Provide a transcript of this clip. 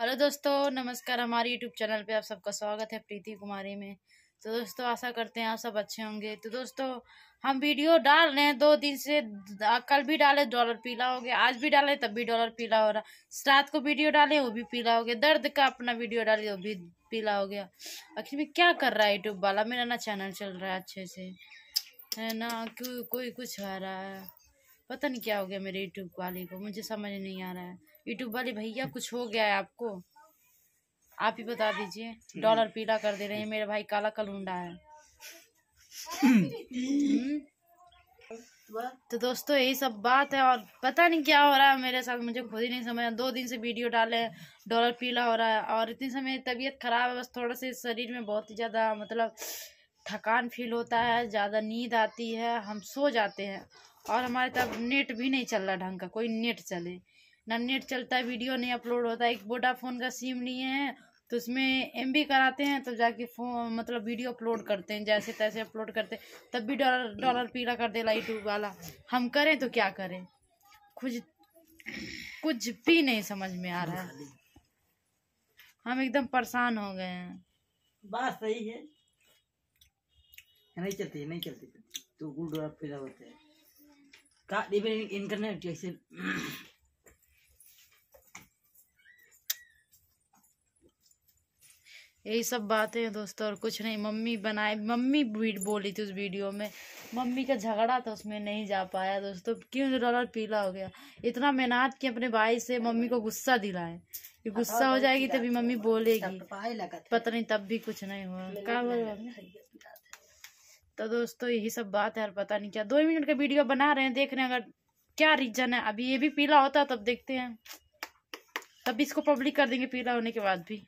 Hello दोस्तों नमस्कार हमारे यूट्यूब चैनल पे आप सबका स्वागत है प्रीति कुमारी में तो दोस्तों आशा करते हैं आप सब अच्छे होंगे तो दोस्तों हम वीडियो डाल रहे हैं दो दिन से कल भी डाले डॉलर पीला हो गया आज भी डाले तब भी डॉलर पीला हो रहा रात को वीडियो डाले वो भी पीला हो गया दर्द का अपना वीडियो डाले वो भी पीला हो गया आखिर में क्या कर रहा है यूट्यूब वाला मेरा ना चैनल चल रहा है अच्छे से है ना क्यों कोई कुछ आ रहा है पता नहीं क्या हो गया मेरे यूट्यूब वाले को मुझे समझ नहीं आ रहा है यूट्यूब वाले भैया कुछ हो गया है आपको आप ही बता दीजिए हम्म। डॉलर पीला कर दे रहे हैं मेरे भाई काला कलुंडा है हम्म। तो दोस्तों यही सब बात है और पता नहीं क्या हो रहा है मेरे साथ मुझे खुद ही नहीं समझ दो दिन से वीडियो डाले डॉलर पीला हो रहा है और इतनी समय तबीयत खराब है बस थोड़ा सा शरीर में बहुत ही ज़्यादा मतलब थकान फील होता है ज़्यादा नींद आती है हम सो जाते हैं और हमारे तब नेट भी नहीं चल रहा ढंग का कोई नेट चले ना नेट चलता है वीडियो नहीं अपलोड होता है एक वोडाफोन का सिम नहीं है तो उसमें एम कराते हैं तब तो जाके फोन मतलब वीडियो अपलोड करते हैं जैसे तैसे अपलोड करते तब भी डॉलर डॉलर पीला कर दे यूट्यूब वाला हम करें तो क्या करें कुछ कुछ भी नहीं समझ में आ रहा है हम एकदम परेशान हो गए हैं बात सही है नहीं चलती नहीं चलती तो गुड और पैदा होते हैं का डिपेंडिंग इंटरनेट जैसे यही सब बातें हैं दोस्तों और कुछ नहीं मम्मी बनाए मम्मी बोली थी उस वीडियो में मम्मी का झगड़ा था उसमें नहीं जा पाया दोस्तों क्यों डॉलर पीला हो गया इतना मेहनत की अपने भाई से मम्मी को गुस्सा दिलाए कि गुस्सा हाँ, हो जाएगी तभी मम्मी बोलेगी तो पता नहीं तब भी कुछ नहीं हुआ क्या बोल तो दोस्तों यही सब बात है और पता नहीं क्या दो मिनट का वीडियो बना रहे हैं देख रहे हैं अगर क्या रीजन है अभी ये भी पीला होता तब देखते हैं तब इसको पब्लिक कर देंगे पीला होने के बाद भी